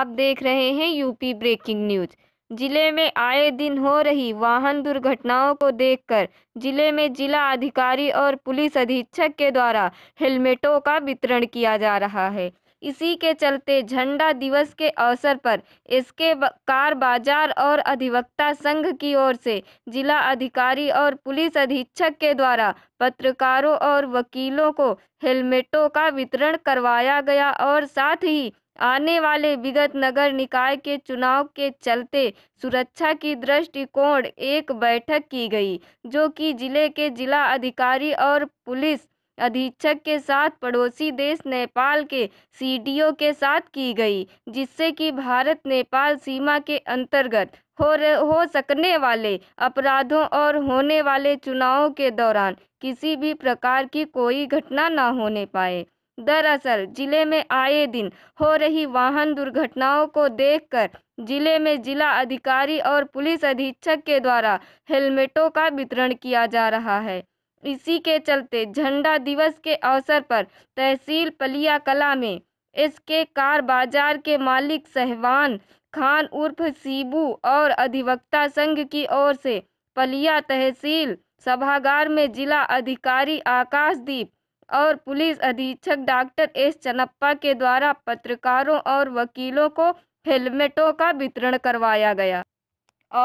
आप देख रहे हैं यूपी ब्रेकिंग न्यूज जिले में आए दिन हो रही वाहन दुर्घटनाओं को देखकर जिले में जिला अधिकारी और पुलिस अधीक्षक के द्वारा हेलमेटों का वितरण किया जा रहा है इसी के चलते झंडा दिवस के अवसर पर इसके कार बाजार और अधिवक्ता संघ की ओर से जिला अधिकारी और पुलिस अधीक्षक के द्वारा पत्रकारों और वकीलों को हेलमेटों का वितरण करवाया गया और साथ ही आने वाले विगत नगर निकाय के चुनाव के चलते सुरक्षा की दृष्टिकोण एक बैठक की गई जो कि जिले के जिला अधिकारी और पुलिस अधीक्षक के साथ पड़ोसी देश नेपाल के सी के साथ की गई जिससे कि भारत नेपाल सीमा के अंतर्गत हो रहे हो सकने वाले अपराधों और होने वाले चुनावों के दौरान किसी भी प्रकार की कोई घटना न होने पाए दरअसल जिले में आए दिन हो रही वाहन दुर्घटनाओं को देखकर जिले में जिला अधिकारी और पुलिस अधीक्षक के द्वारा हेलमेटों का वितरण किया जा रहा है इसी के चलते झंडा दिवस के अवसर पर तहसील पलिया कला में इसके कार बाजार के मालिक सहवान खान उर्फ सीबू और अधिवक्ता संघ की ओर से पलिया तहसील सभागार में जिला अधिकारी आकाशदीप और पुलिस अधीक्षक डॉक्टर एस चनप्पा के द्वारा पत्रकारों और वकीलों को हेलमेटों का वितरण करवाया गया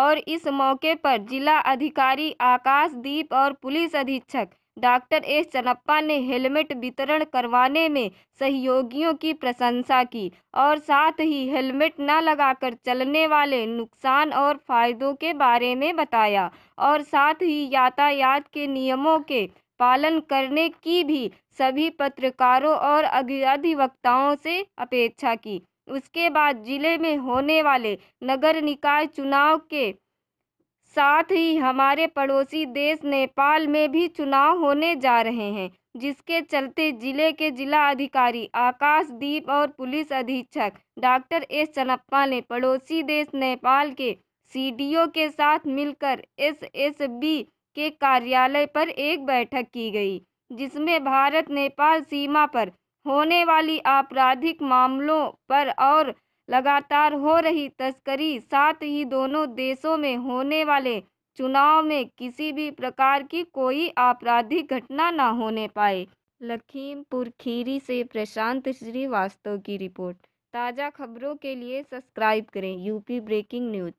और इस मौके पर जिला अधिकारी आकाशदीप और पुलिस अधीक्षक डॉक्टर एस चनप्पा ने हेलमेट वितरण करवाने में सहयोगियों की प्रशंसा की और साथ ही हेलमेट न लगाकर चलने वाले नुकसान और फायदों के बारे में बताया और साथ ही यातायात के नियमों के पालन करने की भी सभी पत्रकारों और अधिवक्ताओं से अपेक्षा की उसके बाद जिले में होने वाले नगर निकाय चुनाव के साथ ही हमारे पड़ोसी देश नेपाल में भी चुनाव होने जा रहे हैं जिसके चलते जिले के जिला अधिकारी आकाशदीप और पुलिस अधीक्षक डॉक्टर एस चनप्पा ने पड़ोसी देश नेपाल के सीडीओ के साथ मिलकर एसएसबी के कार्यालय पर एक बैठक की गई जिसमें भारत नेपाल सीमा पर होने वाली आपराधिक मामलों पर और लगातार हो रही तस्करी साथ ही दोनों देशों में होने वाले चुनाव में किसी भी प्रकार की कोई आपराधिक घटना न होने पाए लखीमपुर खीरी से प्रशांत श्रीवास्तव की रिपोर्ट ताज़ा खबरों के लिए सब्सक्राइब करें यूपी ब्रेकिंग न्यूज